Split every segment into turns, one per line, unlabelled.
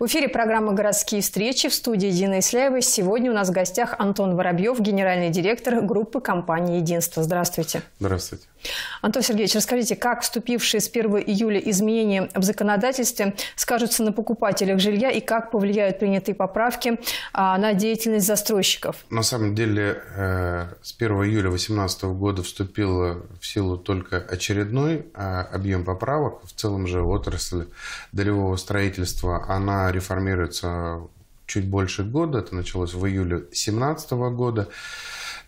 В эфире программа «Городские встречи» в студии Дина Исляева. Сегодня у нас в гостях Антон Воробьев, генеральный директор группы компании «Единство». Здравствуйте. Здравствуйте. Антон Сергеевич, расскажите, как вступившие с 1 июля изменения в законодательстве скажутся на покупателях жилья и как повлияют принятые поправки а, на деятельность застройщиков?
На самом деле, э, с 1 июля 2018 года вступил в силу только очередной а, объем поправок. В целом же отрасль долевого строительства, она реформируется чуть больше года. Это началось в июле 2017 года.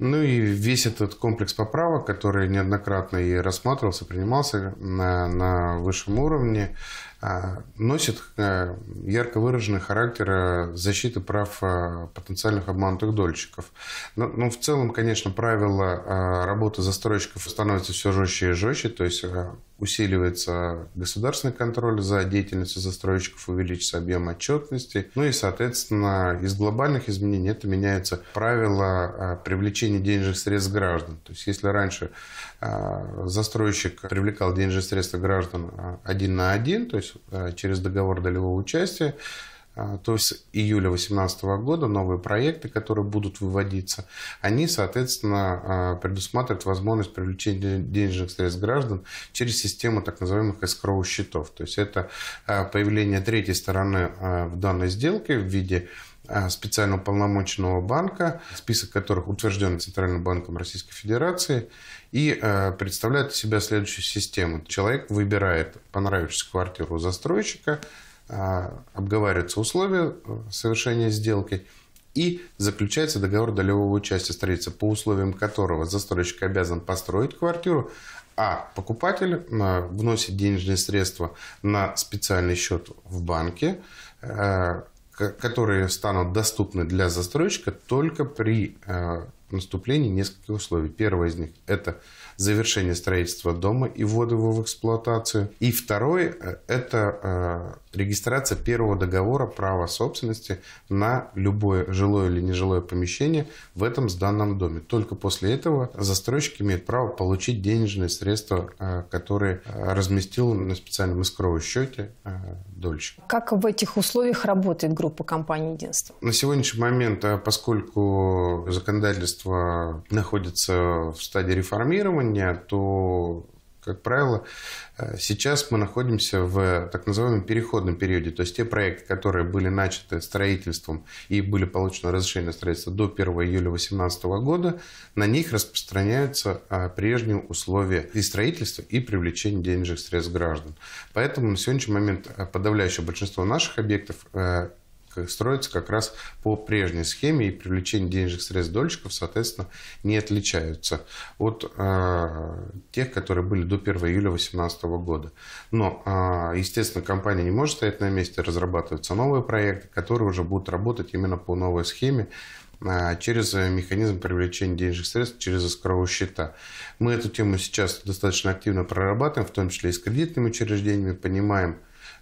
Ну и весь этот комплекс поправок, который неоднократно и рассматривался, принимался на, на высшем уровне, а, носит э, ярко выраженный характер э, защиты прав э, потенциальных обманутых дольщиков. Но, ну, ну, в целом, конечно, правила работы застройщиков становятся все жестче и жестче, то есть усиливается государственный контроль за деятельностью застройщиков, увеличится объем отчетности. Ну и, соответственно, из глобальных изменений это меняется правило привлечения денежных средств граждан. То есть если раньше застройщик привлекал денежные средства граждан один на один, то есть осуществлялись э, через договор долевого участия. А, то есть с июля 2018 года новые проекты, которые будут выводиться, они, соответственно, а, предусматривают возможность привлечения денежных средств граждан через систему так называемых эскроу-счетов. То есть это а, появление третьей стороны в данной сделке в виде Э, специально уполномоченного банка, список которых утвержден Центральным банком Российской Федерации, и э, представляет из себя следующую систему. Человек выбирает понравившуюся квартиру у застройщика, э, обговариваются условия совершения сделки и заключается договор долевого участия строительства, по условиям которого застройщик обязан построить квартиру, а покупатель вносит денежные средства на специальный счет в банке, которые станут доступны для застройщика только при э, наступлении несколько условий. Первое из них – это завершение строительства дома и ввода его в эксплуатацию. И второе – это э, регистрация первого договора права собственности на любое жилое или нежилое помещение в этом сданном доме. Только после этого застройщик имеет право получить денежные средства, э, которые э, разместил на специальном искровом счете дольщик.
Как в этих условиях работает группа компаний «Единство»?
На сегодняшний момент, поскольку законодательство общество находится в стадии реформирования, то как правило, э, сейчас мы находимся в так называемом переходном периоде. То есть те проекты, которые были начаты строительством и были получены разрешение на до 1 июля 2018 года, на них распространяются а, прежние условия и строительства, и привлечения денежных средств граждан. Поэтому на сегодняшний момент э, подавляющее большинство наших объектов э, строится как раз по прежней схеме, и привлечение денежных средств дольщиков, соответственно, не отличаются от э, тех, которые были до 1 июля 2018 года. Но, э, естественно, компания не может стоять на месте, разрабатываются новые проекты, которые уже будут работать именно по новой схеме, а, через механизм привлечения денежных средств через искрового счета. Мы эту тему сейчас достаточно активно прорабатываем, в том числе и с кредитными учреждениями, понимаем,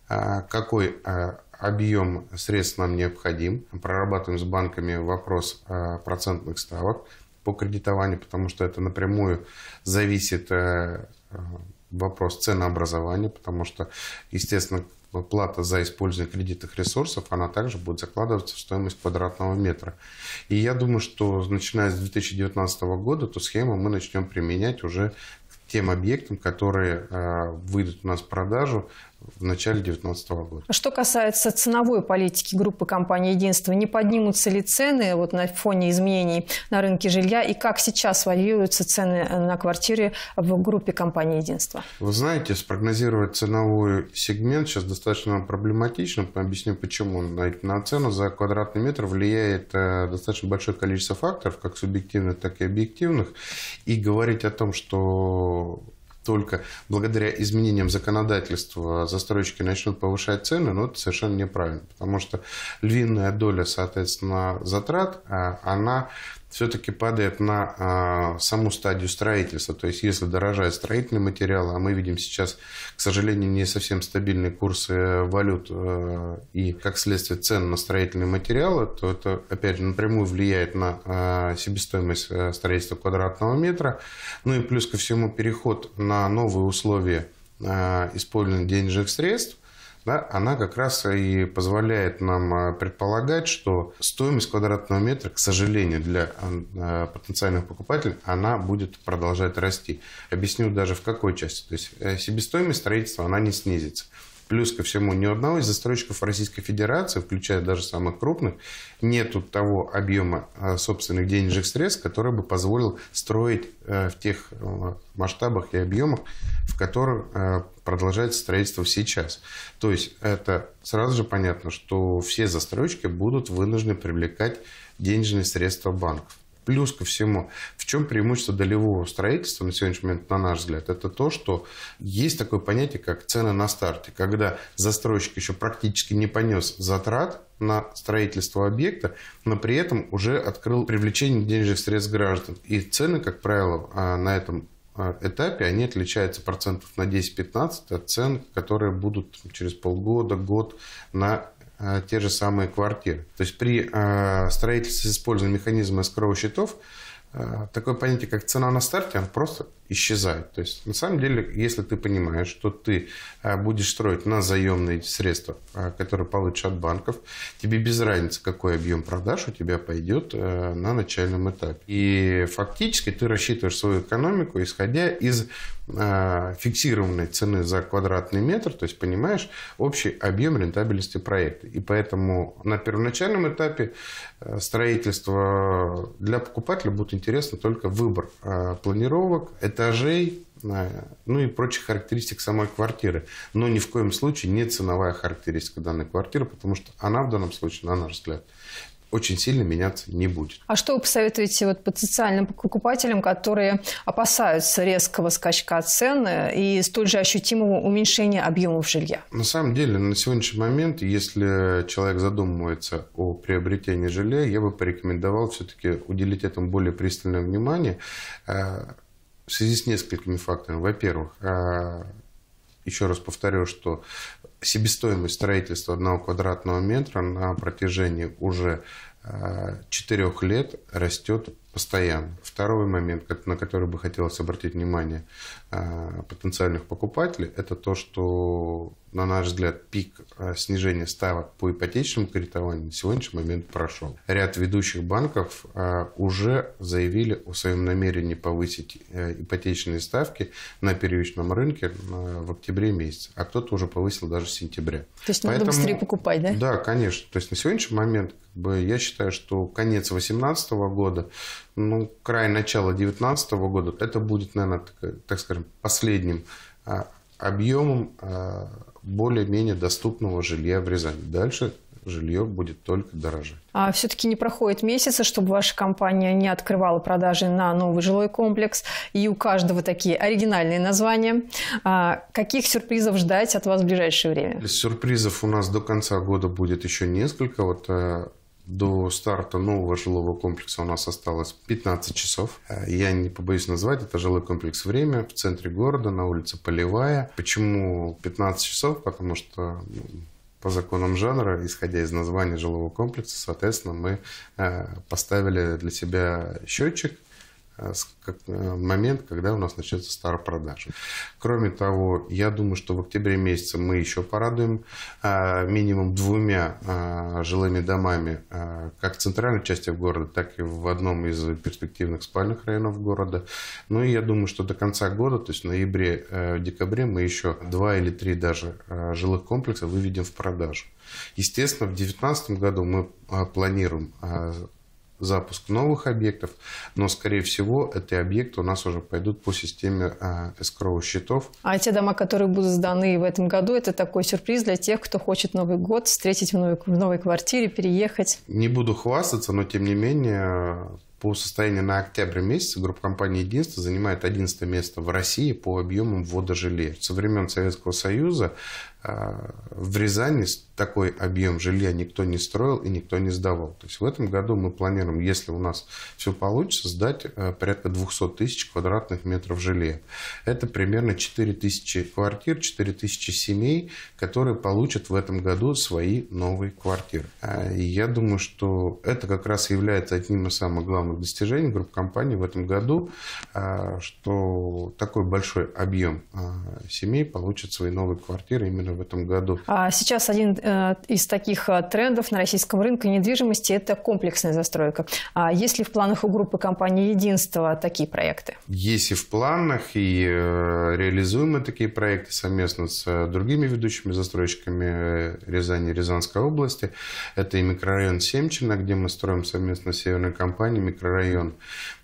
какой объем средств нам необходим. Прорабатываем с банками вопрос э, процентных ставок по кредитованию, потому что это напрямую зависит э, э, вопрос ценообразования, потому что, естественно, плата за использование кредитных ресурсов, она также будет закладываться в стоимость квадратного метра. И я думаю, что начиная с 2019 года эту схему мы начнем применять уже к тем объектам, которые выйдут у нас в продажу в начале 2019 года.
Что касается ценовой политики группы компании «Единство», не поднимутся ли цены вот на фоне изменений на рынке жилья и как сейчас варьируются цены на квартиры в группе компании «Единство»?
Вы знаете, спрогнозировать ценовой сегмент сейчас достаточно проблематично. Объясню, почему. На цену за квадратный метр влияет э, достаточно большое количество факторов, как субъективных, так и объективных. И говорить о том, что только благодаря изменениям законодательства застройщики начнут повышать цены, но это совершенно неправильно, потому что львиная доля, соответственно, затрат, а она все-таки падает на а, саму стадию строительства. То есть если дорожают строительные материалы, а мы видим сейчас, к сожалению, не совсем стабильные курсы э, валют э, и, как следствие, цен на строительные материалы, то это, опять же, напрямую влияет на а, себестоимость э, строительства квадратного метра. Ну и плюс ко всему переход на новые условия а, использования денежных средств – да, она как раз и позволяет нам э, предполагать, что стоимость квадратного метра, к сожалению, для э, потенциальных покупателей, она будет продолжать расти. Объясню даже в какой части. То есть э, себестоимость строительства, она не снизится. Плюс ко всему, ни одного из застройщиков Российской Федерации, включая даже самых крупных, нет того объема собственных денежных средств, который бы позволил строить в тех масштабах и объемах, котором э, продолжается строительство сейчас. То есть это сразу же понятно, что все застройщики будут вынуждены привлекать денежные средства банков. Плюс ко всему, в чем преимущество долевого строительства на сегодняшний момент, на наш взгляд, это то, что есть такое понятие, как цены на старте. Когда застройщик еще практически не понес затрат на строительство объекта, но при этом уже открыл привлечение денежных средств граждан. И цены, как правило, э, на этом а, этапе они отличаются процентов на 10-15 от цен, которые будут через полгода, год на а, те же самые квартиры. То есть при а, строительстве с использованием механизма escrow счетов такое понятие, как цена на старте, оно просто исчезают. То есть, на самом деле, если ты понимаешь, что ты а, будешь строить на заемные средства, а, которые получат от банков, тебе без разницы, какой объем продаж у тебя пойдет э, на начальном этапе. И фактически ты рассчитываешь свою экономику, исходя из а, фиксированной цены за квадратный метр, то есть понимаешь общий объем рентабельности проекта. И поэтому на первоначальном этапе э, строительства для покупателя будет интересно только выбор планировок, это этажей, э, ну и прочих характеристик самой квартиры. Но ни в коем случае не ценовая характеристика данной квартиры, потому что она в данном случае, на наш взгляд, очень сильно меняться не будет.
А что вы посоветуете вот потенциальным покупателям, которые опасаются резкого скачка цен и столь же ощутимого уменьшения объемов жилья?
На самом деле, на сегодняшний момент, если человек задумывается о приобретении жилья, я бы порекомендовал все-таки уделить этому более пристальное внимание. Э, в связи с несколькими факторами. Во-первых, а, еще раз повторю, что себестоимость строительства одного квадратного метра на протяжении уже а, четырех лет растет постоянно. Второй момент, на который бы хотелось обратить внимание а, потенциальных покупателей, это то, что, на наш взгляд, пик а, снижения ставок по ипотечному кредитованию на сегодняшний момент прошел. Ряд ведущих банков а, уже заявили о своем намерении повысить э, ипотечные ставки на первичном рынке в октябре месяце, а кто-то уже повысил даже с сентября. То есть Поэтому, надо быстрее покупать, да? Да, конечно. То есть на сегодняшний момент как бы, я считаю, что конец 2018 года – ну, край начала 2019 года, это будет, наверное, так, так скажем, последним а, объемом а, более-менее доступного жилья в Рязани. Дальше жилье будет только дороже.
А все-таки не проходит месяца, чтобы ваша компания не открывала продажи на новый жилой комплекс. И у каждого такие оригинальные названия. А каких сюрпризов ждать от вас в ближайшее время?
Сюрпризов у нас до конца года будет еще несколько. Вот э, до старта нового жилого комплекса у нас осталось 15 часов. Э, я не побоюсь назвать, это жилой комплекс «Время» в центре города, на улице Полевая. Почему 15 часов? Потому что ну, по законам жанра, исходя из названия жилого комплекса, соответственно, мы э, поставили для себя счетчик, Э, э, момент, когда у нас начнется старая продажа. Кроме того, я думаю, что в октябре месяце мы еще порадуем э, минимум двумя жилыми домами, как в центральной части города, так и в одном из перспективных спальных районов города. Ну и я думаю, что до конца года, то есть в ноябре, в декабре мы еще два или три даже жилых комплекса выведем в продажу. Естественно, в 2019 году мы планируем запуск новых объектов, но, скорее всего, эти объекты у нас уже пойдут по системе а, эскроу счетов.
А те дома, которые будут сданы в этом году, это такой сюрприз для тех, кто хочет Новый год встретить в новой, в новой квартире, переехать.
Не буду хвастаться, но, тем не менее, по состоянию на октябрь месяц группа компании «Единство» занимает 11 место в России по объемам ввода жилья. Со времен Советского Союза а, в Рязани такой объем жилья никто не строил и никто не сдавал. То есть в этом году мы планируем, если у нас все получится, сдать э, порядка 200 тысяч квадратных метров жилья. Это примерно 4 тысячи квартир, 4 тысячи семей, которые получат в этом году свои новые квартиры. А, и я думаю, что это как раз является одним из самых главных достижений группы компаний в этом году, а, что такой большой объем семей получат свои новые квартиры именно особенно в этом году.
А сейчас один э, из таких э, трендов на российском рынке недвижимости – это комплексная застройка. А есть ли в планах у группы компании «Единство» такие проекты?
Есть и в планах, и э, реализуемы такие проекты совместно с другими ведущими застройщиками Рязани и Рязанской области. Это и микрорайон Семчина, где мы строим совместно с северной компанией микрорайон.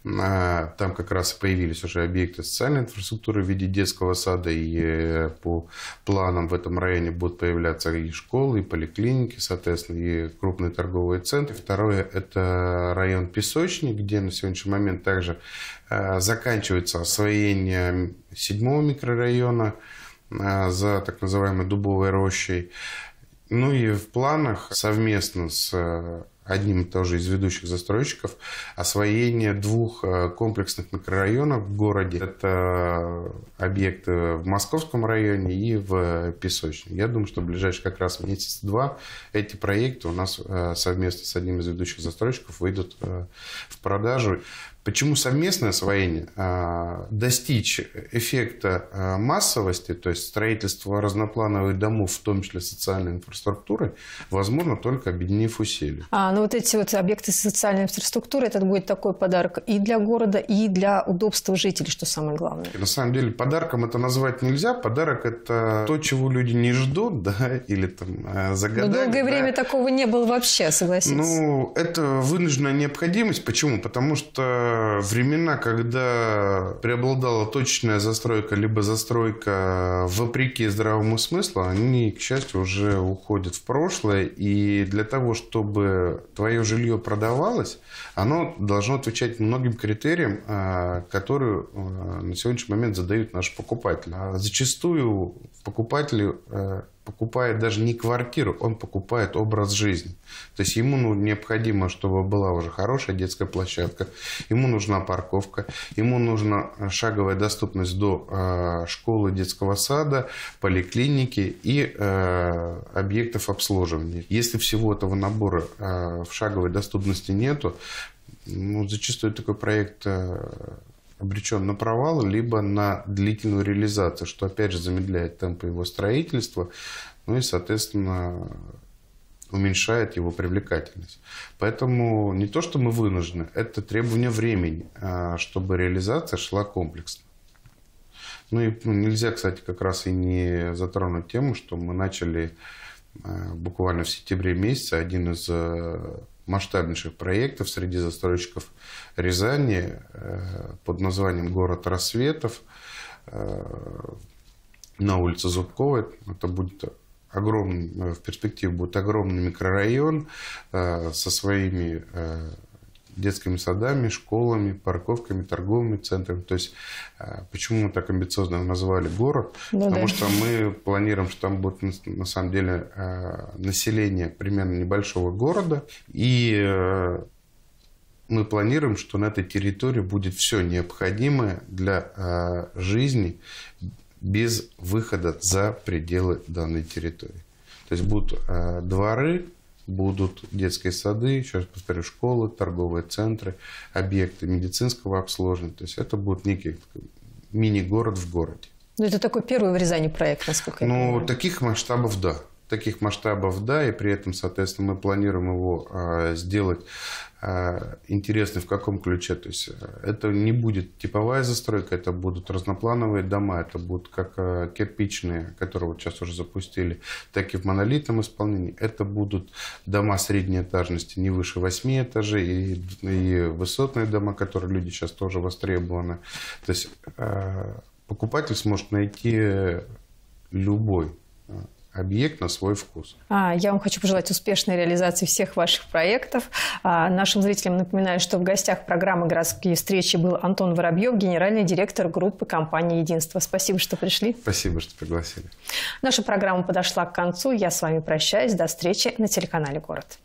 Там как раз появились уже объекты социальной инфраструктуры в виде детского сада, и э, по планам в этом районе будут появляться и школы, и поликлиники, соответственно, и крупные торговые центры. Второе – это район Песочник, где на сегодняшний момент также э, заканчивается освоение седьмого микрорайона э, за так называемой дубовой рощей. Ну и в планах совместно с одним тоже из ведущих застройщиков, освоение двух э, комплексных микрорайонов в городе. Это объекты э, в Московском районе и в э, Песочном. Я думаю, что в ближайшие как раз месяц-два эти проекты у нас совместно с одним из ведущих застройщиков выйдут в продажу. Почему совместное освоение? А, достичь эффекта а, массовости, то есть строительство разноплановых домов, в том числе социальной инфраструктуры, возможно только объединив усилия.
А, ну вот эти вот объекты социальной инфраструктуры, это будет такой подарок и для города, и для удобства жителей, что самое главное.
И на самом деле подарком это назвать нельзя. Подарок это то, чего люди не ждут, да, или там э, загадали. Но ну, долгое да.
время такого не было вообще, согласитесь. Ну,
это вынужденная необходимость. Почему? Потому что времена, когда преобладала точная застройка, либо застройка вопреки здравому смыслу, они, к счастью, уже уходят в прошлое. И для того, чтобы твое жилье продавалось, оно должно отвечать многим критериям, а, которые а, на сегодняшний момент задают наши покупатели. А зачастую покупатели а, покупает даже не квартиру, он покупает образ жизни. То есть ему ну, необходимо, чтобы была уже хорошая детская площадка, ему нужна парковка, ему нужна шаговая доступность до э, школы, детского сада, поликлиники и э, объектов обслуживания. Если всего этого набора э, в шаговой доступности нету, ну, зачастую такой проект э, обречен на провал, либо на длительную реализацию, что опять же замедляет темпы его строительства, ну и, соответственно, уменьшает его привлекательность. Поэтому не то, что мы вынуждены, это требование времени, а, чтобы реализация шла комплексно. Ну и ну, нельзя, кстати, как раз и не затронуть тему, что мы начали а, буквально в сентябре месяце один из а, масштабнейших проектов среди застройщиков Рязани э, под названием «Город рассветов» э, на улице Зубковой. Это будет огромный, э, в перспективе будет огромный микрорайон со своими детскими садами, школами, парковками, торговыми центрами. То есть э, почему мы так амбициозно назвали город? Ну, Потому да. что мы планируем, что там будет на самом деле э, население примерно небольшого города. И э, мы планируем, что на этой территории будет все необходимое для жизни без выхода за пределы данной территории. То есть будут дворы, будут детские сады, еще раз повторю, школы, торговые центры, объекты медицинского обслуживания. То есть это будет некий мини-город в городе.
Ну, это такой первый в Рязани проект, насколько я ну, понимаю. Ну,
таких масштабов, да таких масштабов, да, и при этом, соответственно, мы планируем его э, сделать э, интересный в каком ключе. То есть а, это не будет типовая застройка, это будут разноплановые дома, это будут как э, кирпичные, которые вот сейчас уже запустили, так и в монолитном исполнении. Это будут дома средней этажности, не выше 8 этажей, и, и высотные дома, которые люди сейчас тоже востребованы. То есть э, покупатель сможет найти любой объект на свой вкус.
А, я вам хочу пожелать успешной реализации всех ваших проектов. А, нашим зрителям напоминаю, что в гостях программы «Городские встречи» был Антон Воробьев, генеральный директор группы компании «Единство». Спасибо, что пришли.
Спасибо, что пригласили.
Наша программа подошла к концу. Я с вами прощаюсь. До встречи на телеканале «Город».